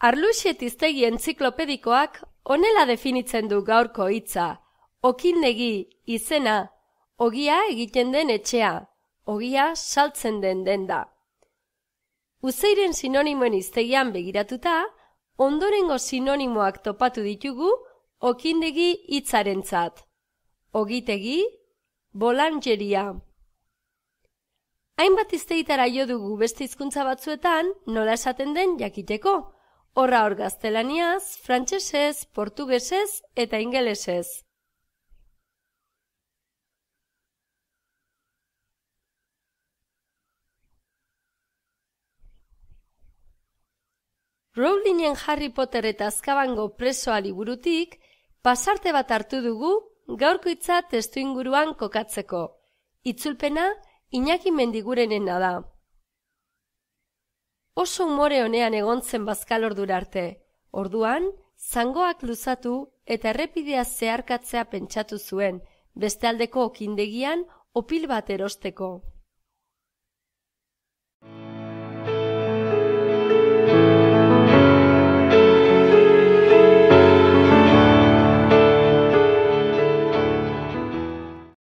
Arluxet iztegi entziklopedikoak onela definitzen du gaurko hitza. Okindegi, izena, ogia egiten den etxea, ogia saltzen den denda. Uzeiren sinonimoen iztegian begiratuta, ondorengo sinonimoak topatu ditugu okindegi hitzarentzat. Ogitegi, bolangeria. Hainbat izteitara jo dugu beste hizkuntza batzuetan nola esaten den jakiteko, Horra hor gaztelaniaz, frantsesez, portugesez eta ingelesez. Rowlingen Harry Potter eta Azkabango presoa liburutik, pasarte bat hartu dugu gaurko testu inguruan kokatzeko. Itzulpena, Iñaki Mendigurenena da oso umore honean egontzen bazkal ordura arte. Orduan, zangoak luzatu eta errepidea zeharkatzea pentsatu zuen, beste aldeko okindegian opil bat erosteko.